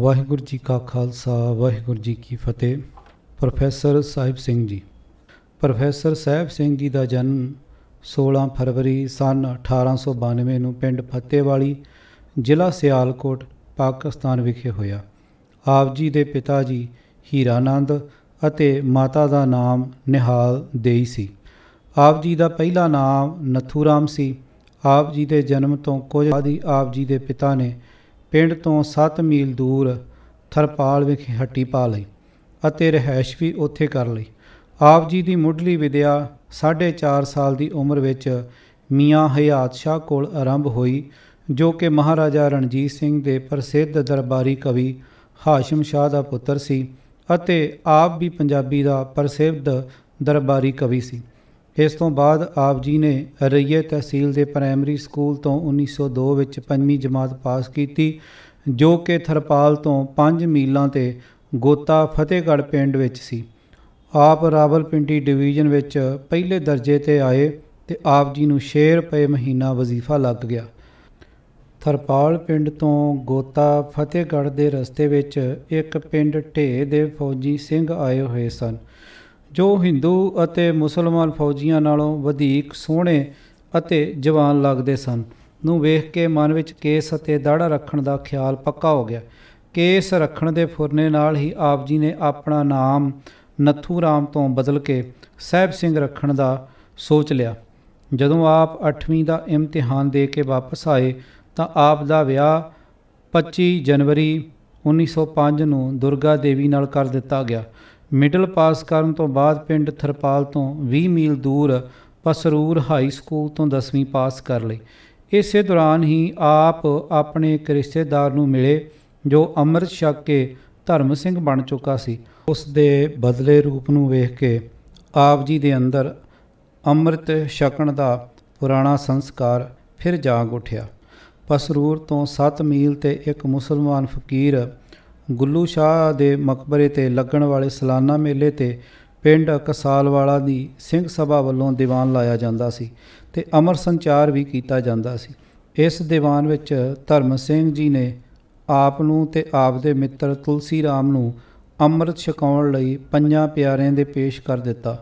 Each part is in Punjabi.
ਵਾਹਿਗੁਰੂ ਜੀ ਕਾ ਖਾਲਸਾ ਵਾਹਿਗੁਰੂ ਜੀ ਕੀ ਫਤਿਹ ਪ੍ਰੋਫੈਸਰ ਸਾਹਿਬ ਸਿੰਘ ਜੀ ਪ੍ਰੋਫੈਸਰ ਸਾਹਿਬ ਸਿੰਘ ਜੀ ਦਾ ਜਨਮ 16 ਫਰਵਰੀ ਸਨ 1892 ਨੂੰ ਪਿੰਡ ਫੱਤੇਵਾਲੀ ਜ਼ਿਲ੍ਹਾ ਸਿਆਲਕੋਟ ਪਾਕਿਸਤਾਨ ਵਿਖੇ ਹੋਇਆ ਆਪ ਜੀ ਦੇ ਪਿਤਾ ਜੀ ਹੀਰਾਨੰਦ ਅਤੇ ਮਾਤਾ ਦਾ ਨਾਮ ਨਿਹਾਲ ਦੇਈ ਸੀ ਆਪ ਜੀ ਦਾ ਪਹਿਲਾ ਨਾਮ ਨਥੂਰਾਮ ਸੀ ਆਪ ਜੀ ਦੇ ਜਨਮ ਤੋਂ ਕੁਝ ਬਾਅਦ ਹੀ ਆਪ ਜੀ ਦੇ ਪਿਤਾ ਨੇ ਪਿੰਡ ਤੋਂ 7 ਮੀਲ ਦੂਰ ਥਰਪਾਲ ਵਿਖੇ ਹੱਟੀ ਪਾ ਲਈ ਅਤੇ ਰਹਿائش ਵੀ ਉੱਥੇ ਕਰ ਲਈ ਆਪ ਜੀ ਦੀ ਮੁੱਢਲੀ ਵਿਦਿਆ 4.5 ਸਾਲ ਦੀ ਉਮਰ ਵਿੱਚ ਮੀਆਂ ਹਯਾਤ ਸ਼ਾਹ ਕੋਲ ਆਰੰਭ ਹੋਈ ਜੋ ਕਿ ਮਹਾਰਾਜਾ ਰਣਜੀਤ ਸਿੰਘ ਦੇ ਪ੍ਰਸਿੱਧ ਦਰਬਾਰੀ ਕਵੀ ਹਾਸ਼ਮ ਸ਼ਾਹ ਦਾ ਪੁੱਤਰ ਸੀ ਅਤੇ ਆਪ ਵੀ ਪੰਜਾਬੀ ਦਾ ਪ੍ਰਸਿੱਧ ਦਰਬਾਰੀ ਕਵੀ ਸੀ ਇਸ ਤੋਂ ਬਾਅਦ ਆਪ ਜੀ ਨੇ ਰਈਏ ਤਹਿਸੀਲ ਦੇ ਪ੍ਰਾਇਮਰੀ ਸਕੂਲ ਤੋਂ 1902 ਵਿੱਚ ਪੰਜਵੀਂ ਜਮਾਤ ਪਾਸ ਕੀਤੀ ਜੋ ਕਿ ਥਰਪਾਲ ਤੋਂ 5 ਮੀਲਾਂ ਤੇ ਗੋਤਾ ਫਤਿਹਗੜ ਪਿੰਡ ਵਿੱਚ ਸੀ ਆਪ ਰਾਵਲਪਿੰਡੀ ਡਿਵੀਜ਼ਨ ਵਿੱਚ ਪਹਿਲੇ ਦਰਜੇ ਤੇ ਆਏ ਤੇ ਆਪ ਜੀ ਨੂੰ 6 ਰੁਪਏ ਮਹੀਨਾ ਵਜ਼ੀਫਾ ਲੱਗ ਗਿਆ ਥਰਪਾਲ ਪਿੰਡ ਤੋਂ ਗੋਤਾ ਫਤਿਹਗੜ ਦੇ ਰਸਤੇ ਵਿੱਚ ਇੱਕ ਪਿੰਡ ਢੇ ਦੇ ਫੌਜੀ ਸਿੰਘ ਆਏ ਹੋਏ ਸਨ ਜੋ ਹਿੰਦੂ ਅਤੇ ਮੁਸਲਮਾਨ ਫੌਜੀਆਂ ਨਾਲੋਂ ਵਧੇਕ ਸੋਹਣੇ ਅਤੇ ਜਵਾਨ ਲੱਗਦੇ ਸਨ ਨੂੰ ਵੇਖ ਕੇ ਮਨ ਵਿੱਚ ਕੇਸ ਅਤੇ ਦਾੜਾ ਰੱਖਣ ਦਾ ਖਿਆਲ ਪੱਕਾ ਹੋ ਗਿਆ ਕੇਸ ਰੱਖਣ ਦੇ ਫੁਰਨੇ ਨਾਲ ਹੀ ਆਪ ਜੀ ਨੇ ਆਪਣਾ ਨਾਮ ਨੱਥੂ ਰਾਮ ਤੋਂ ਬਦਲ ਕੇ ਸਹਿਬ ਸਿੰਘ ਰੱਖਣ ਦਾ ਸੋਚ ਲਿਆ ਜਦੋਂ ਆਪ 8ਵੀਂ ਦਾ ਇਮਤਿਹਾਨ ਦੇ ਕੇ ਵਾਪਸ ਆਏ ਤਾਂ ਆਪ ਦਾ ਵਿਆਹ 25 ਜਨਵਰੀ 1905 ਨੂੰ ਦੁਰਗਾ ਦੇਵੀ ਨਾਲ ਕਰ ਦਿੱਤਾ ਗਿਆ ਮਿਡਲ ਪਾਸ ਕਰਨ ਤੋਂ ਬਾਅਦ ਪਿੰਡ ਥਰਪਾਲ ਤੋਂ 20 ਮੀਲ ਦੂਰ ਪਸਰੂਰ ਹਾਈ ਸਕੂਲ ਤੋਂ 10ਵੀਂ ਪਾਸ ਕਰ ਲਈ ਇਸੇ ਦੌਰਾਨ ਹੀ ਆਪ ਆਪਣੇ ਇੱਕ ਰਿਸ਼ਤੇਦਾਰ ਨੂੰ ਮਿਲੇ ਜੋ ਅਮਰਤ ਸ਼ੱਕ ਕੇ ਧਰਮ ਸਿੰਘ ਬਣ ਚੁੱਕਾ ਸੀ ਉਸ ਦੇ ਬਦਲੇ ਰੂਪ ਨੂੰ ਵੇਖ ਕੇ ਆਪ ਜੀ ਦੇ ਅੰਦਰ ਅੰਮ੍ਰਿਤ ਛਕਣ ਦਾ ਪੁਰਾਣਾ ਸੰਸਕਾਰ ਫਿਰ ਜਾਗ ਉਠਿਆ ਪਸਰੂਰ ਤੋਂ 7 ਮੀਲ ਤੇ ਇੱਕ ਮੁਸਲਮਾਨ ਫਕੀਰ ਗੁੱਲੂ ਸ਼ਾਹ ਦੇ ਮਕਬਰੇ ਤੇ ਲੱਗਣ ਵਾਲੇ ਸਲਾਨਾ ਮੇਲੇ ਤੇ ਪਿੰਡ ਕਸਾਲਵਾਲਾ ਦੀ ਸਿੰਘ ਸਭਾ ਵੱਲੋਂ ਦੀਵਾਨ ਲਾਇਆ ਜਾਂਦਾ ਸੀ ਤੇ ਅਮਰ ਸੰਚਾਰ ਵੀ ਕੀਤਾ ਜਾਂਦਾ ਸੀ ਇਸ ਦੀਵਾਨ ਵਿੱਚ ਧਰਮ ਸਿੰਘ ਜੀ ਨੇ ਆਪ ਨੂੰ ਤੇ ਆਪ ਦੇ ਮਿੱਤਰ ਤੁਲਸੀ ਰਾਮ ਨੂੰ ਅੰਮ੍ਰਿਤ ਛਕਾਉਣ ਲਈ ਪੰਜਾਂ ਪਿਆਰਿਆਂ ਦੇ ਪੇਸ਼ ਕਰ ਦਿੱਤਾ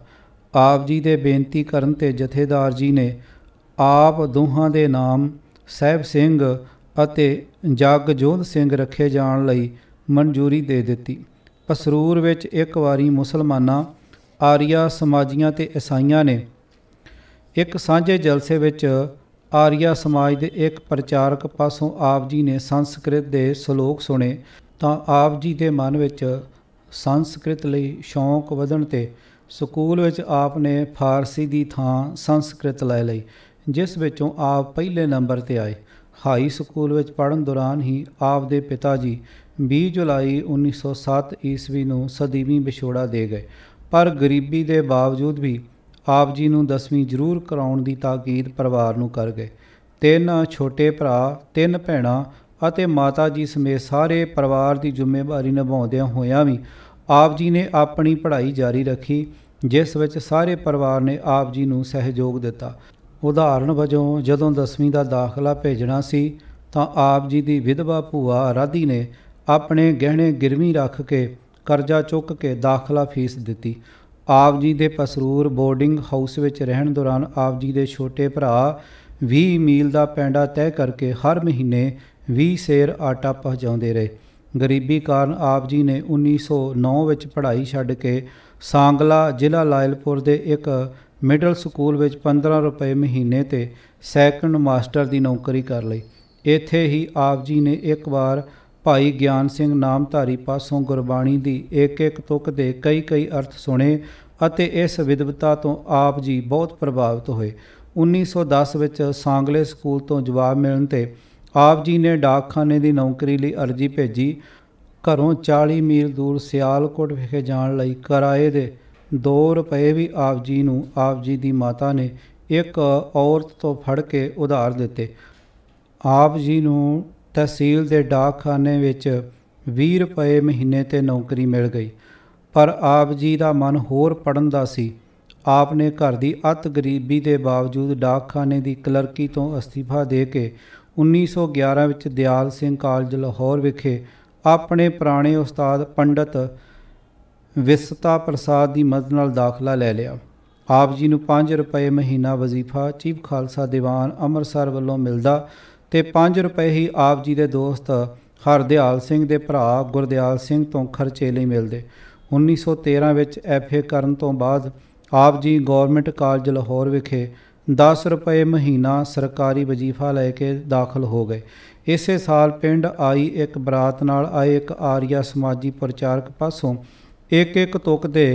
ਆਪ ਜੀ ਦੇ ਬੇਨਤੀ ਕਰਨ ਤੇ ਜਥੇਦਾਰ ਜੀ ਨੇ ਆਪ ਦੋਹਾਂ ਦੇ ਨਾਮ ਸਹਿਬ ਸਿੰਘ ਅਤੇ ਜਗਜੋਤ ਸਿੰਘ ਰੱਖੇ ਜਾਣ ਲਈ ਮਨਜ਼ੂਰੀ ਦੇ ਦਿੱਤੀ ਪਸਰੂਰ ਵਿੱਚ ਇੱਕ ਵਾਰੀ ਮੁਸਲਮਾਨਾਂ ਆਰੀਆ ਸਮਾਜੀਆਂ ਤੇ ਈਸਾਈਆਂ ਨੇ ਇੱਕ ਸਾਂਝੇ ਜਲਸੇ ਵਿੱਚ ਆਰੀਆ ਸਮਾਜ ਦੇ ਇੱਕ ਪ੍ਰਚਾਰਕ ਪਾਸੋਂ ਆਪ ਜੀ ਨੇ ਸੰਸਕ੍ਰਿਤ ਦੇ ਸ਼ਲੋਕ ਸੁਣੇ ਤਾਂ ਆਪ ਜੀ ਦੇ ਮਨ ਵਿੱਚ ਸੰਸਕ੍ਰਿਤ ਲਈ ਸ਼ੌਂਕ ਵਧਣ ਤੇ ਸਕੂਲ ਵਿੱਚ ਆਪ ਨੇ ਫਾਰਸੀ ਦੀ ਥਾਂ ਸੰਸਕ੍ਰਿਤ ਲੈ ਲਈ ਜਿਸ ਵਿੱਚੋਂ ਆਪ ਪਹਿਲੇ ਨੰਬਰ ਤੇ ਆਏ ਹਾਈ ਸਕੂਲ ਵਿੱਚ ਪੜ੍ਹਨ ਦੌਰਾਨ ਹੀ ਆਪ ਦੇ ਪਿਤਾ ਜੀ 20 ਜੁਲਾਈ 1907 ਈਸਵੀ ਨੂੰ ਸਦੀਵੀ ਵਿਛੋੜਾ ਦੇ ਗਏ ਪਰ ਗਰੀਬੀ ਦੇ ਬਾਵਜੂਦ ਵੀ ਆਪ ਜੀ ਨੂੰ ਦਸਵੀਂ ਜ਼ਰੂਰ ਕਰਾਉਣ ਦੀ ਤਾਕੀਦ ਪਰਿਵਾਰ ਨੂੰ ਕਰ ਗਏ ਤਿੰਨ ਛੋਟੇ ਭਰਾ ਤਿੰਨ ਭੈਣਾਂ ਅਤੇ ਮਾਤਾ ਜੀ ਸਮੇਤ ਸਾਰੇ ਪਰਿਵਾਰ ਦੀ ਜ਼ਿੰਮੇਵਾਰੀ ਨਿਭਾਉਂਦਿਆਂ ਹੋਇਆਂ ਵੀ ਆਪ ਜੀ ਨੇ ਆਪਣੀ ਪੜ੍ਹਾਈ ਜਾਰੀ ਰੱਖੀ ਜਿਸ ਵਿੱਚ ਸਾਰੇ ਪਰਿਵਾਰ ਨੇ ਆਪ ਜੀ ਨੂੰ ਸਹਿਯੋਗ ਦਿੱਤਾ ਉਦਾਹਰਣ ਵਜੋਂ ਜਦੋਂ 10ਵੀਂ ਦਾ ਦਾਖਲਾ ਭੇਜਣਾ ਸੀ ਤਾਂ ਆਪ ਜੀ ਦੀ ਵਿਧਵਾ ਭੂਆ ਰਾਧੀ ਨੇ ਆਪਣੇ ਗਹਿਣੇ ਗਿਰਵੀ ਰੱਖ ਕੇ ਕਰਜ਼ਾ ਚੁੱਕ ਕੇ ਦਾਖਲਾ ਫੀਸ ਦਿੱਤੀ ਆਪ ਜੀ ਦੇ ਪਸਰੂਰ ਬੋਰਡਿੰਗ ਹਾਊਸ ਵਿੱਚ ਰਹਿਣ ਦੌਰਾਨ ਆਪ ਜੀ ਦੇ ਛੋਟੇ ਭਰਾ 20 ਮੀਲ ਦਾ ਪੈਂਡਾ ਤੈਅ ਕਰਕੇ ਹਰ ਮਹੀਨੇ 20 ਸੇਰ ਆਟਾ ਪਹੁੰਚਾਉਂਦੇ ਰਹੇ ਗਰੀਬੀ ਕਾਰਨ ਆਪ ਜੀ ਨੇ 1909 ਵਿੱਚ ਪੜ੍ਹਾਈ ਛੱਡ ਕੇ ਸਾਂਗਲਾ ਜ਼ਿਲ੍ਹਾ ਲਾਇਲਪੁਰ ਦੇ ਇੱਕ ਮਿਡਲ ਸਕੂਲ ਵਿੱਚ 15 ਰੁਪਏ ਮਹੀਨੇ ਤੇ ਸੈਕੰਡ ਮਾਸਟਰ ਦੀ ਨੌਕਰੀ ਕਰ ਲਈ ਇੱਥੇ ਹੀ ਆਪ ਜੀ ਨੇ ਇੱਕ ਵਾਰ ਭਾਈ ਗਿਆਨ ਸਿੰਘ ਨਾਮਧਾਰੀ ਪਾਸੋਂ ਗੁਰਬਾਣੀ ਦੀ ਇੱਕ ਇੱਕ ਤੁਕ ਦੇ ਕਈ ਕਈ ਅਰਥ ਸੁਣੇ ਅਤੇ ਇਸ ਵਿਦਵਤਾ ਤੋਂ ਆਪ ਜੀ ਬਹੁਤ ਪ੍ਰਭਾਵਿਤ ਹੋਏ 1910 ਵਿੱਚ ਸਾਂਗਲੇ ਸਕੂਲ ਤੋਂ ਜਵਾਬ ਮਿਲਣ ਤੇ ਆਪ ਜੀ ਨੇ ਡਾਕਖਾਨੇ ਦੀ ਨੌਕਰੀ ਲਈ ਅਰਜ਼ੀ ਭੇਜੀ ਘਰੋਂ 40 ਮੀਲ ਦੂਰ ਸਿਆਲਕੋਟ ਵਿਖੇ ਜਾਣ ਲਈ ਕਿਰਾਏ ਦੇ 2 ਰੁਪਏ ਵੀ ਆਪ ਜੀ ਨੂੰ ਆਪ ਜੀ ਦੀ ਮਾਤਾ ਨੇ ਇੱਕ ਔਰਤ ਤੋਂ ਫੜ ਕੇ ਉਧਾਰ ਦਿੱਤੇ ਆਪ ਜੀ ਨੂੰ ਤਹਿਸੀਲ ਦੇ ਡਾਕਖਾਨੇ ਵਿੱਚ 20 ਰੁਪਏ ਮਹੀਨੇ ਤੇ ਨੌਕਰੀ ਮਿਲ ਗਈ ਪਰ ਆਪ ਜੀ ਦਾ ਮਨ ਹੋਰ ਪੜਨ ਦਾ ਸੀ ਆਪ ਨੇ ਘਰ ਦੀ ਅਤ ਗਰੀਬੀ ਦੇ ਬਾਵਜੂਦ ਡਾਕਖਾਨੇ ਦੀ ਕਲਰਕੀ ਤੋਂ ਅਸਤੀਫਾ ਦੇ ਕੇ 1911 ਵਿੱਚ ਦਿਆਲ ਸਿੰਘ ਕਾਲਜ ਲਾਹੌਰ ਵਿਖੇ ਆਪਣੇ ਪੁਰਾਣੇ ਉਸਤਾਦ ਪੰਡਤ ਵਿਸਤਾ ਪ੍ਰਸਾਦ ਦੀ ਮਦਦ ਨਾਲ ਦਾਖਲਾ ਲੈ ਲਿਆ ਆਪ ਜੀ ਨੂੰ 5 ਰੁਪਏ ਮਹੀਨਾ ਵਜ਼ੀਫਾ ਚੀਫ ਖਾਲਸਾ ਦੀਵਾਨ ਅੰਮ੍ਰਿਤਸਰ ਵੱਲੋਂ ਮਿਲਦਾ ਤੇ 5 ਰੁਪਏ ਹੀ ਆਪ ਜੀ ਦੇ ਦੋਸਤ ਹਰਦਿਆਲ ਸਿੰਘ ਦੇ ਭਰਾ ਗੁਰਦਿਆਲ ਸਿੰਘ ਤੋਂ ਖਰਚੇ ਲਈ ਮਿਲਦੇ 1913 ਵਿੱਚ ਐਫਏ ਕਰਨ ਤੋਂ ਬਾਅਦ ਆਪ ਜੀ ਗਵਰਨਮੈਂਟ ਕਾਲਜ ਲਾਹੌਰ ਵਿਖੇ 10 ਰੁਪਏ ਮਹੀਨਾ ਸਰਕਾਰੀ ਵਜੀਫਾ ਲੈ ਕੇ ਦਾਖਲ ਹੋ ਗਏ ਇਸੇ ਸਾਲ ਪਿੰਡ ਆਈ ਇੱਕ ਬਰਾਤ ਨਾਲ ਆਏ ਇੱਕ ਆਰੀਆ ਸਮਾਜੀ ਪ੍ਰਚਾਰਕ ਪਾਸੋਂ ਇੱਕ ਇੱਕ ਤੁਕ ਦੇ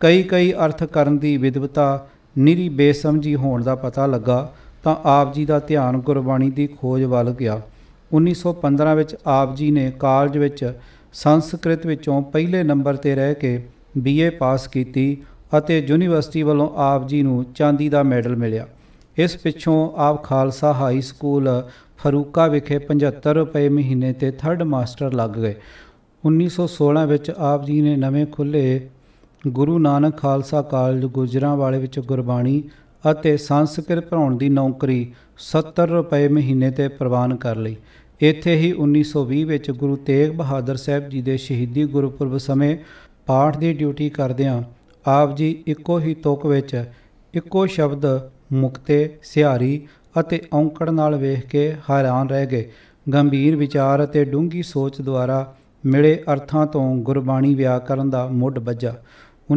ਕਈ ਕਈ ਅਰਥ ਕਰਨ ਦੀ ਵਿਦਵਤਾ ਨਿਰੀ ਬੇਸਮਝੀ ਹੋਣ ਦਾ ਪਤਾ ਲੱਗਾ ਤਾਂ ਆਪ ਜੀ ਦਾ ਧਿਆਨ ਗੁਰਬਾਣੀ ਦੀ ਖੋਜ ਵੱਲ ਗਿਆ 1915 ਵਿੱਚ ਆਪ ਜੀ ਨੇ ਕਾਲਜ ਵਿੱਚ ਸੰਸਕ੍ਰਿਤ ਵਿੱਚੋਂ ਪਹਿਲੇ ਨੰਬਰ ਤੇ ਰਹਿ ਕੇ ਬੀਏ ਪਾਸ ਕੀਤੀ ਅਤੇ ਯੂਨੀਵਰਸਿਟੀ ਵੱਲੋਂ ਆਪ ਜੀ ਨੂੰ ਚਾਂਦੀ ਦਾ ਮੈਡਲ ਮਿਲਿਆ ਇਸ ਪਿੱਛੋਂ ਆਪ ਖਾਲਸਾ ਹਾਈ ਸਕੂਲ ਫਰੂਕਾ ਵਿਖੇ 75 ਰੁਪਏ ਮਹੀਨੇ ਤੇ 3rd ਮਾਸਟਰ ਲੱਗ ਗਏ 1916 ਵਿੱਚ ਆਪ ਜੀ ਨੇ ਨਵੇਂ ਖੁੱਲੇ ਗੁਰੂ ਨਾਨਕ ਖਾਲਸਾ ਕਾਲਜ ਗੁਜਰਾਂਵਾਲੇ ਵਿੱਚ ਗੁਰਬਾਣੀ ਅਤੇ ਸੰਸਕ੍ਰਿਤ ਪੜਾਉਣ ਦੀ ਨੌਕਰੀ 70 ਰੁਪਏ ਮਹੀਨੇ ਤੇ ਪ੍ਰਵਾਨ ਕਰ ਲਈ ਇੱਥੇ ਹੀ 1920 ਵਿੱਚ ਗੁਰੂ ਤੇਗ ਬਹਾਦਰ ਸਾਹਿਬ ਜੀ ਦੇ ਸ਼ਹੀਦੀ ਗੁਰਪੁਰਬ ਸਮੇਂ ਪਾਠ ਦੀ ਡਿਊਟੀ ਕਰਦਿਆਂ ਆਪ ਜੀ ਇੱਕੋ ਹੀ ਤੁਕ ਵਿੱਚ ਇੱਕੋ ਸ਼ਬਦ ਮੁਕਤੇ ਸਿਹਾਰੀ ਅਤੇ ਔਂਕੜ ਨਾਲ ਵੇਖ ਕੇ ਹੈਰਾਨ ਰਹਿ ਗਏ ਗੰਭੀਰ ਵਿਚਾਰ ਅਤੇ ਡੂੰਗੀ ਸੋਚ ਦੁਆਰਾ ਮਿਲੇ ਅਰਥਾਂ ਤੋਂ ਗੁਰਬਾਣੀ ਵਿਆਕਰਨ ਦਾ ਮੁੱਢ ਬੱਜਾ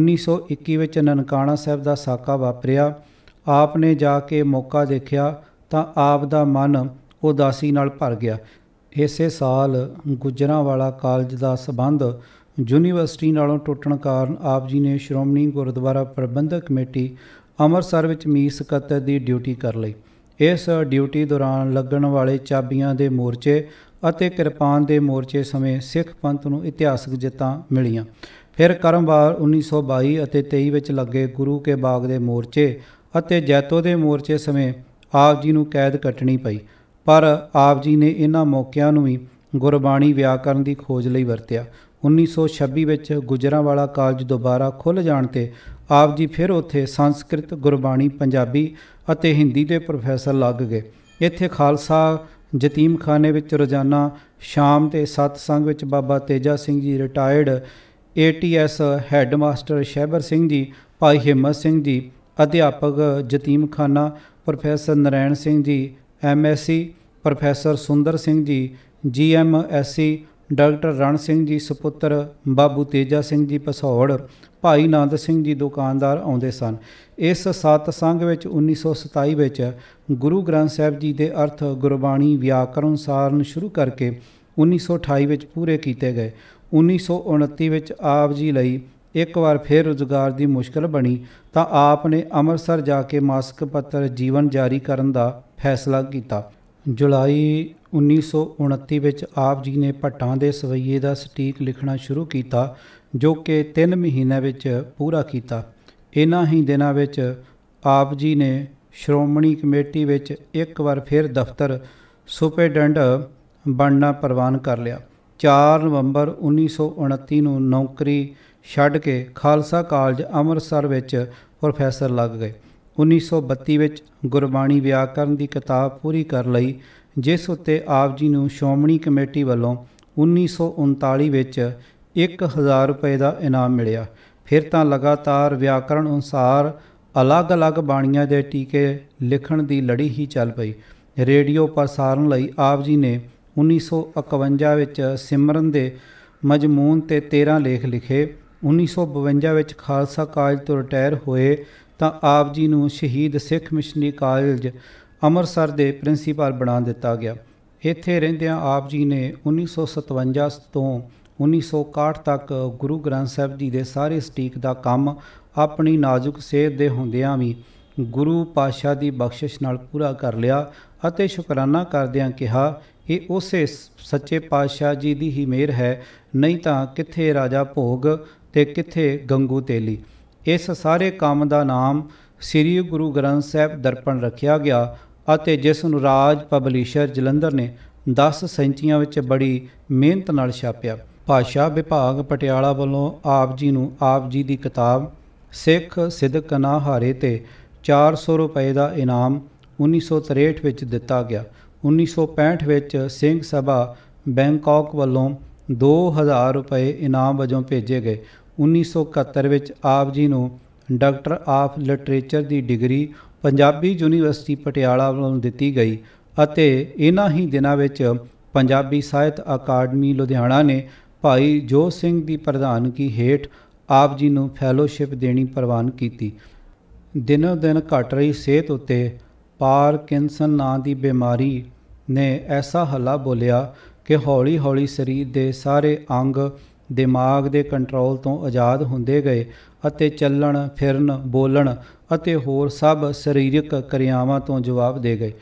1921 ਵਿੱਚ ਨਨਕਾਣਾ ਸਾਹਿਬ ਦਾ ਸਾਕਾ ਵਾਪਰਿਆ ਆਪ ਨੇ ਜਾ ਕੇ ਮੌਕਾ ਦੇਖਿਆ ਤਾਂ ਆਪ ਦਾ ਮਨ ਉਦਾਸੀ ਨਾਲ ਭਰ ਗਿਆ ਇਸੇ ਸਾਲ ਗੁਜਰਾਂਵਾਲਾ ਕਾਲਜ ਦਾ ਸਬੰਧ ਯੂਨੀਵਰਸਿਟੀ ਨਾਲੋਂ ਟੁੱਟਣ ਕਾਰਨ ਆਪ ਜੀ ਨੇ ਸ਼੍ਰੋਮਣੀ ਗੁਰਦੁਆਰਾ ਪ੍ਰਬੰਧਕ ਕਮੇਟੀ ਅੰਮ੍ਰਿਤਸਰ ਵਿੱਚ ਮੀਤ ਸਕੱਤਰ ਦੀ ਡਿਊਟੀ ਕਰ ਲਈ ਇਸ ਡਿਊਟੀ ਦੌਰਾਨ ਲੱਗਣ ਵਾਲੇ ਚਾਬੀਆਂ ਦੇ ਮੋਰਚੇ ਅਤੇ ਕਿਰਪਾਨ ਦੇ ਮੋਰਚੇ ਸਮੇਂ ਸਿੱਖ ਪੰਥ ਨੂੰ ਇਤਿਹਾਸਕ ਜਿੱਤਾਂ ਮਿਲੀਆਂ ਫਿਰ ਕਰਮਵਾਰ 1922 ਅਤੇ 23 ਵਿੱਚ ਲੱਗੇ ਗੁਰੂ ਕੇ ਬਾਗ ਦੇ ਮੋਰਚੇ ਅਤੇ ਜੈਤੋ ਦੇ ਮੋਰਚੇ ਸਮੇਂ ਆਪ ਜੀ ਨੂੰ ਕੈਦ ਕੱਟਣੀ ਪਈ ਪਰ ਆਪ ਜੀ ਨੇ ਇਹਨਾਂ ਮੌਕਿਆਂ ਨੂੰ ਵੀ ਗੁਰਬਾਣੀ ਵਿਆਕਰਨ ਦੀ ਖੋਜ ਲਈ ਵਰਤਿਆ 1926 ਵਿੱਚ ਗੁਜਰਾਂਵਾਲਾ ਕਾਲਜ ਦੁਬਾਰਾ ਖੁੱਲ ਜਾਣ ਤੇ ਆਪ ਜੀ ਫਿਰ ਉੱਥੇ ਸੰਸਕ੍ਰਿਤ ਗੁਰਬਾਣੀ ਪੰਜਾਬੀ ਅਤੇ ਹਿੰਦੀ ਦੇ ਪ੍ਰੋਫੈਸਰ ਲੱਗ ਗਏ ਇੱਥੇ ਖਾਲਸਾ ਜਤੀਮਖਾਨੇ ਵਿੱਚ ਰੋਜ਼ਾਨਾ ਸ਼ਾਮ ਤੇ ਸਤਸੰਗ ਵਿੱਚ ਬਾਬਾ Teja Singh ji retired ATS headmaster Shaibar Singh ji Bhai ਹਿੰਮਤ ਸਿੰਘ ਜੀ ਅਧਿਆਪਕ ਜਤੀਮਖਾਨਾ ਪ੍ਰੋਫੈਸਰ ਨਰੈਣ ਸਿੰਘ ਜੀ ਐਮਐਸਸੀ ਪ੍ਰੋਫੈਸਰ ਸੁੰਦਰ ਸਿੰਘ ਜੀ ਜੀਐਮਐਸਸੀ ਡਾਕਟਰ ਰਣ ਸਿੰਘ ਜੀ ਸੁਪੁੱਤਰ ਬਾਬੂ ਤੇਜਾ ਸਿੰਘ ਜੀ ਪਸੌੜ ਭਾਈ ਨੰਦ ਸਿੰਘ ਜੀ ਦੁਕਾਨਦਾਰ ਆਉਂਦੇ ਸਨ ਇਸ ਸਤ ਸੰਗ ਵਿੱਚ 1927 ਵਿੱਚ ਗੁਰੂ ਗ੍ਰੰਥ ਸਾਹਿਬ ਜੀ ਦੇ ਅਰਥ ਗੁਰਬਾਣੀ ਵਿਆਕਰਣ ਸਾਰਨ ਸ਼ੁਰੂ ਕਰਕੇ 1928 ਵਿੱਚ ਪੂਰੇ ਕੀਤੇ ਗਏ 1929 ਵਿੱਚ ਆਪ ਜੀ ਲਈ ਇੱਕ ਵਾਰ ਫਿਰ ਰੁਜ਼ਗਾਰ ਦੀ ਮੁਸ਼ਕਲ ਬਣੀ ਤਾਂ ਆਪ ਨੇ ਅੰਮ੍ਰਿਤਸਰ ਜਾ ਕੇ ਮਾਸਕ ਪੱਤਰ ਜੀਵਨ ਜਾਰੀ ਕਰਨ ਦਾ ਫੈਸਲਾ ਕੀਤਾ ਜੁਲਾਈ 1929 ਵਿੱਚ ਆਪ ਜੀ ਨੇ ਭੱਟਾਂ ਦੇ ਸਵਈਏ ਦਾ ਸਟੀਕ ਲਿਖਣਾ ਸ਼ੁਰੂ ਕੀਤਾ ਜੋ ਕਿ 3 ਮਹੀਨਿਆਂ ਵਿੱਚ ਪੂਰਾ ਕੀਤਾ ਇਨ੍ਹਾਂ ਹੀ ਦਿਨਾਂ ਵਿੱਚ ਆਪ ਜੀ ਨੇ ਸ਼੍ਰੋਮਣੀ ਕਮੇਟੀ ਵਿੱਚ ਇੱਕ ਵਾਰ ਫਿਰ ਦਫ਼ਤਰ ਸੁਪਰਡੈਂਟ ਬਣਨਾ ਪ੍ਰਵਾਨ ਕਰ ਲਿਆ 4 ਨਵੰਬਰ 1929 ਨੂੰ ਨੌਕਰੀ ਛੱਡ ਕੇ ਖਾਲਸਾ ਕਾਲਜ ਅੰਮ੍ਰਿਤਸਰ ਵਿੱਚ ਪ੍ਰੋਫੈਸਰ ਲੱਗ ਗਏ 1932 ਵਿੱਚ ਗੁਰਬਾਣੀ ਵਿਆਕਰਨ ਦੀ ਕਿਤਾਬ ਪੂਰੀ ਕਰ ਲਈ ਜਿਸ ਉੱਤੇ ਆਪ ਜੀ ਨੂੰ ਸ਼ੋਮਣੀ ਕਮੇਟੀ ਵੱਲੋਂ 1939 ਵਿੱਚ 1000 ਰੁਪਏ ਦਾ ਇਨਾਮ ਮਿਲਿਆ ਫਿਰ ਤਾਂ ਲਗਾਤਾਰ ਵਿਆਕਰਨ ਅਨੁਸਾਰ ਅਲੱਗ-ਅਲੱਗ ਬਾਣੀਆਂ ਦੇ ਟੀਕੇ ਲਿਖਣ ਦੀ ਲੜੀ ਹੀ ਚੱਲ ਪਈ ਰੇਡੀਓ ਪ੍ਰਸਾਰਣ ਲਈ ਆਪ ਜੀ ਨੇ 1951 ਵਿੱਚ ਸਿਮਰਨ ਦੇ ਮਜਮੂਨ ਤੇ 13 ਲੇਖ ਲਿਖੇ 1952 ਵਿੱਚ ਖਾਲਸਾ ਕਾਲਜ ਤੋਂ ਰਿਟਾਇਰ ਹੋਏ ਤਾਂ ਆਪ ਜੀ ਨੂੰ ਸ਼ਹੀਦ ਸਿੱਖ ਮਿਸ਼ਨਰੀ ਕਾਲਜ ਅੰਮ੍ਰਿਤਸਰ ਦੇ ਪ੍ਰਿੰਸੀਪਲ ਬਣਾ ਦਿੱਤਾ ਗਿਆ ਇੱਥੇ ਰਹਿੰਦਿਆਂ ਆਪ ਜੀ ਨੇ 1957 ਤੋਂ 1961 ਤੱਕ ਗੁਰੂ ਗ੍ਰੰਥ ਸਾਹਿਬ ਜੀ ਦੇ ਸਾਰੇ ਸਟੀਕ ਦਾ ਕੰਮ ਆਪਣੀ ਨਾਜ਼ੁਕ ਸਿਹਤ ਦੇ ਹੁੰਦਿਆਂ ਵੀ ਗੁਰੂ ਪਾਸ਼ਾ ਦੀ ਬਖਸ਼ਿਸ਼ ਨਾਲ ਪੂਰਾ ਕਰ ਲਿਆ ਅਤੇ ਸ਼ੁਕਰਾਨਾ ਕਰਦਿਆਂ ਕਿਹਾ ਇਹ ਉਸੇ ਸੱਚੇ ਪਾਤਸ਼ਾਹ ਜੀ ਦੀ ਹੀ ਮਿਹਰ ਹੈ ਨਹੀਂ ਤਾਂ ਕਿੱਥੇ ਰਾਜਾ ਭੋਗ ਤੇ ਕਿੱਥੇ ਗੰਗੂ ਤੇਲੀ ਇਸ ਸਾਰੇ ਕੰਮ ਦਾ ਨਾਮ ਸ੍ਰੀ ਗੁਰੂ ਗ੍ਰੰਥ ਸਾਹਿਬ ਦਰਪਣ ਰੱਖਿਆ ਗਿਆ ਅਤੇ ਜਿਸ ਨੂੰ ਰਾਜ ਪਬਲਿਸ਼ਰ ਜਲੰਧਰ ਨੇ 10 ਸੈਂਚੀਆਂ ਵਿੱਚ ਬੜੀ ਮਿਹਨਤ ਨਾਲ ਛਾਪਿਆ ਭਾਸ਼ਾ ਵਿਭਾਗ ਪਟਿਆਲਾ ਵੱਲੋਂ ਆਪ ਜੀ ਨੂੰ ਆਪ ਜੀ ਦੀ ਕਿਤਾਬ ਸਿੱਖ ਸਿਦਕ ਨਾ ਹਾਰੇ ਤੇ 400 ਰੁਪਏ ਦਾ ਇਨਾਮ 1963 ਵਿੱਚ ਦਿੱਤਾ ਗਿਆ 1965 ਵਿੱਚ ਸਿੰਘ ਸਭਾ ਬੈਂਕਾਕ ਵੱਲੋਂ 2000 ਰੁਪਏ ਇਨਾਮ ਵਜੋਂ ਭੇਜੇ ਗਏ 1971 ਵਿੱਚ ਆਪ ਜੀ ਨੂੰ ਡਾਕਟਰ ਆਫ ਲਿਟਰੇਚਰ ਦੀ ਡਿਗਰੀ ਪੰਜਾਬੀ ਯੂਨੀਵਰਸਿਟੀ ਪਟਿਆਲਾ ਵੱਲੋਂ ਦਿੱਤੀ ਗਈ ਅਤੇ ਇਨ੍ਹਾਂ ਹੀ ਦਿਨਾਂ ਵਿੱਚ ਪੰਜਾਬੀ ਸਾਹਿਤ ਅਕਾਡਮੀ ਲੁਧਿਆਣਾ ਨੇ ਭਾਈ ਜੋ ਸਿੰਘ ਦੀ ਪ੍ਰਧਾਨਗੀ ਹੇਠ ਆਪ ਜੀ ਨੂੰ ਫੈਲੋਸ਼ਿਪ ਦੇਣੀ ਪ੍ਰਵਾਨ ਕੀਤੀ ਦਿਨੋ ਦਿਨ ਘਟ ਰਹੀ ਸਿਹਤ ਉੱਤੇ ਪਾਰਕਿੰਸਨ ਨਾਂ ਦੀ ਬਿਮਾਰੀ ਨੇ ਐਸਾ ਹੱਲਾ ਬੋਲਿਆ ਕਿ ਹੌਲੀ-ਹੌਲੀ ਸਰੀਰ ਦੇ ਸਾਰੇ ਅੰਗ ਦਿਮਾਗ ਦੇ ਕੰਟਰੋਲ ਤੋਂ ਆਜ਼ਾਦ ਹੁੰਦੇ ਗਏ ਅਤੇ ਚੱਲਣ ਫਿਰਨ ਬੋਲਣ ਅਤੇ ਹੋਰ ਸਭ ਸਰੀਰਕ ਕਿਰਿਆਵਾਂ ਤੋਂ ਜਵਾਬ ਦੇ ਗਏ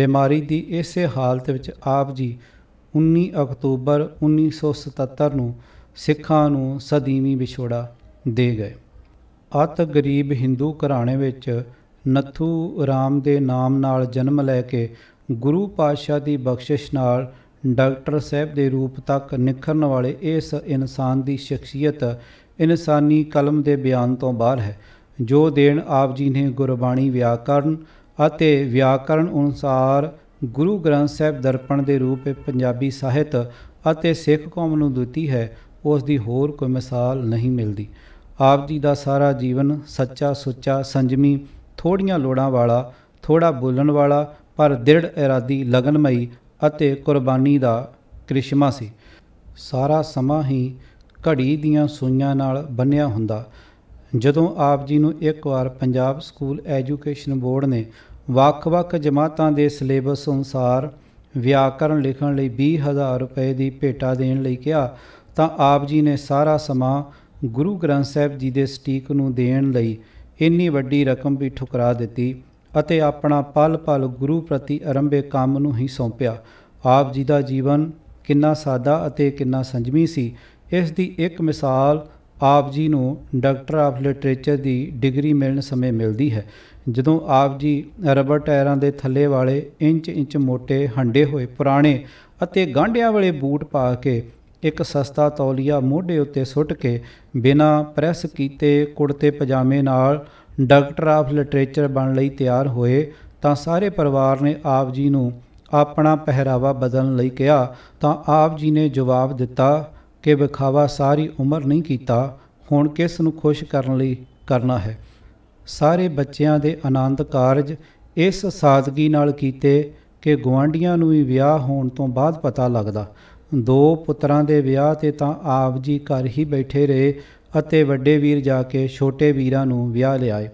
ਬਿਮਾਰੀ ਦੀ ਇਸੇ ਹਾਲਤ ਵਿੱਚ ਆਪ ਜੀ 19 ਅਕਤੂਬਰ 1977 ਨੂੰ ਸਿੱਖਾਂ ਨੂੰ ਸਦੀਵੀ ਵਿਛੋੜਾ ਦੇ ਗਏ ਅਤ ਗਰੀਬ Hindu ਘਰਾਣੇ ਵਿੱਚ ਨੱਥੂ ਰਾਮ ਦੇ ਨਾਮ ਨਾਲ ਜਨਮ ਲੈ ਕੇ ਗੁਰੂ ਪਾਤਸ਼ਾਹ ਦੀ ਬਖਸ਼ਿਸ਼ ਨਾਲ ਡਾਕਟਰ ਸਾਹਿਬ ਦੇ ਰੂਪ ਤੱਕ ਨਿਖਰਨ ਵਾਲੇ ਇਸ ਇਨਸਾਨ ਦੀ ਸ਼ਖਸੀਅਤ ਇਨਸਾਨੀ ਕਲਮ ਦੇ ਬਿਆਨ ਤੋਂ ਬਾਹਰ ਹੈ ਜੋ ਦੇਣ ਆਪ ਜੀ ਨੇ ਗੁਰਬਾਣੀ ਵਿਆਕਰਨ ਅਤੇ ਵਿਆਕਰਨ ਅਨੁਸਾਰ ਗੁਰੂ ਗ੍ਰੰਥ ਸਾਹਿਬ ਦਰਪਣ ਦੇ ਰੂਪ ਵਿੱਚ ਪੰਜਾਬੀ ਸਾਹਿਤ ਅਤੇ ਸਿੱਖ ਕੌਮ ਨੂੰ ਦਿੱਤੀ ਹੈ ਉਸ ਦੀ ਹੋਰ ਕੋਈ ਮਿਸਾਲ ਨਹੀਂ ਮਿਲਦੀ ਆਪ ਜੀ ਦਾ ਸਾਰਾ ਜੀਵਨ ਸੱਚਾ ਸੁੱਚਾ ਸੰਜਮੀ ਥੋੜੀਆਂ ਲੋੜਾਂ ਵਾਲਾ ਥੋੜਾ ਬੋਲਣ ਵਾਲਾ ਪਰ ਦ੍ਰਿੜ ਇਰਾਦੀ ਲਗਨਮਈ ਅਤੇ ਕੁਰਬਾਨੀ ਦਾ ਕ੍ਰਿਸ਼ਮਾ ਸੀ ਸਾਰਾ ਸਮਾਂ ਹੀ ਘੜੀ ਦੀਆਂ ਸੂਈਆਂ ਨਾਲ ਬੰਨਿਆ ਹੁੰਦਾ ਜਦੋਂ ਆਪ ਜੀ ਨੂੰ ਇੱਕ ਵਾਰ ਪੰਜਾਬ ਸਕੂਲ ਐਜੂਕੇਸ਼ਨ ਬੋਰਡ ਨੇ ਵੱਖ-ਵੱਖ ਜਮਾਤਾਂ ਦੇ ਸਿਲੇਬਸ ਅਨੁਸਾਰ ਵਿਆਕਰਣ ਲਿਖਣ ਲਈ 20000 ਰੁਪਏ ਦੀ ਭੇਟਾ ਦੇਣ ਲਈ ਕਿਹਾ ਤਾਂ ਆਪ ਜੀ ਨੇ ਸਾਰਾ ਸਮਾਂ ਗੁਰੂ ਗ੍ਰੰਥ ਸਾਹਿਬ ਜੀ ਦੇ ਸਟੀਕ ਨੂੰ ਦੇਣ ਲਈ ਇੰਨੀ ਵੱਡੀ ਰਕਮ ਵੀ ਠੁਕਰਾ ਦਿੱਤੀ ਅਤੇ ਆਪਣਾ ਪਲ ਪਲ ਗੁਰੂ ਪ੍ਰਤੀ ਅਰੰਭੇ ਕੰਮ ਨੂੰ ਹੀ ਸੌਂਪਿਆ ਆਪ ਜੀ ਦਾ ਜੀਵਨ ਕਿੰਨਾ ਸਾਦਾ ਅਤੇ ਕਿੰਨਾ ਸੰਜਮੀ ਸੀ ਇਸ ਦੀ ਇੱਕ ਮਿਸਾਲ ਆਪ ਜੀ ਨੂੰ ਡਾਕਟਰ ਆਫ ਲਿਟਰੇਚਰ ਦੀ ਡਿਗਰੀ ਮਿਲਣ ਸਮੇਂ ਮਿਲਦੀ ਹੈ ਜਦੋਂ ਆਪ ਜੀ ਰਬਰ ਟਾਇਰਾਂ ਦੇ ਥੱਲੇ ਵਾਲੇ ਇੰਚ ਇੰਚ ਮੋٹے ਹੰਡੇ ਹੋਏ ਪੁਰਾਣੇ ਅਤੇ ਗਾਂਢਿਆਂ ਵਾਲੇ ਬੂਟ ਪਾ ਕੇ ਇੱਕ ਸਸਤਾ ਤੌਲੀਆ ਮੋਢੇ ਉੱਤੇ ਸੁੱਟ ਕੇ ਬਿਨਾ ਪ੍ਰੈਸ ਕੀਤੇ ਕੁੜਤੇ ਪਜਾਮੇ ਨਾਲ ਡਾਕਟਰ ਆਫ ਲਿਟਰੇਚਰ ਬਣ ਲਈ ਤਿਆਰ ਹੋਏ ਤਾਂ ਸਾਰੇ ਪਰਿਵਾਰ ਨੇ ਆਪ ਜੀ ਨੂੰ ਆਪਣਾ ਪਹਿਰਾਵਾ ਬਦਲਣ ਲਈ ਕਿਹਾ ਤਾਂ ਆਪ ਜੀ ਨੇ ਜਵਾਬ ਦਿੱਤਾ ਕਿ ਵਿਖਾਵਾ ਸਾਰੀ ਉਮਰ ਨਹੀਂ ਕੀਤਾ ਹੁਣ ਕਿਸ ਨੂੰ ਖੁਸ਼ ਕਰਨ ਲਈ ਕਰਨਾ ਹੈ ਸਾਰੇ ਬੱਚਿਆਂ ਦੇ ਆਨੰਦ ਕਾਰਜ ਇਸ ਸਾਦਗੀ ਨਾਲ ਕੀਤੇ ਕਿ ਗਵਾਂਡੀਆਂ ਨੂੰ ਵੀ ਵਿਆਹ ਹੋਣ ਤੋਂ ਬਾਅਦ ਪਤਾ ਲੱਗਦਾ ਦੋ ਪੁੱਤਰਾਂ ਦੇ ਵਿਆਹ ਤੇ ਤਾਂ ਆਪ ਜੀ ਘਰ ਹੀ ਬੈਠੇ ਰਹੇ ਅਤੇ ਵੱਡੇ ਵੀਰ ਜਾ ਕੇ ਛੋਟੇ ਵੀਰਾਂ ਨੂੰ ਵਿਆਹ ਲਿਆਏ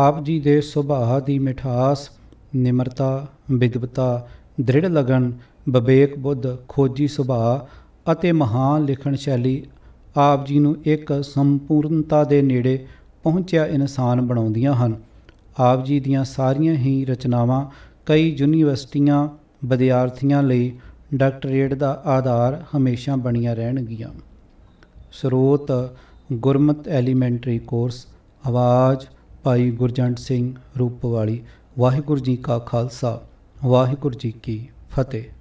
ਆਪ ਜੀ ਦੇ ਸੁਭਾਅ ਦੀ ਮਿਠਾਸ ਨਿਮਰਤਾ ਵਿਦਵਤਾ ਦ੍ਰਿੜ ਲਗਨ ਵਿਵੇਕ ਬੁੱਧ ਖੋਜੀ ਸੁਭਾਅ ਅਤੇ ਮਹਾਨ ਲਿਖਣ ਸ਼ੈਲੀ ਆਪ ਜੀ ਨੂੰ ਇੱਕ ਸੰਪੂਰਨਤਾ ਦੇ ਨੇੜੇ ਪਹੁੰਚਿਆ ਇਨਸਾਨ ਬਣਾਉਂਦੀਆਂ ਹਨ ਆਪ ਜੀ ਦੀਆਂ ਸਾਰੀਆਂ ਹੀ ਰਚਨਾਵਾਂ ਕਈ ਯੂਨੀਵਰਸਿਟੀਆਂ ਵਿਦਿਆਰਥੀਆਂ ਲਈ ਡਾਕਟਰੇਟ ਦਾ ਆਧਾਰ ਹਮੇਸ਼ਾ ਬਣੀਆਂ ਰਹਿਣਗੀਆਂ ਸਰੋਤ ਗੁਰਮਤ ਐਲੀਮੈਂਟਰੀ ਕੋਰਸ ਆਵਾਜ਼ ਭਾਈ ਗੁਰਜੰਟ ਸਿੰਘ ਰੂਪਵਾਲੀ ਵਾਹਿਗੁਰੂ ਜੀ ਕਾ ਖਾਲਸਾ ਵਾਹਿਗੁਰੂ ਜੀ ਕੀ ਫਤਿਹ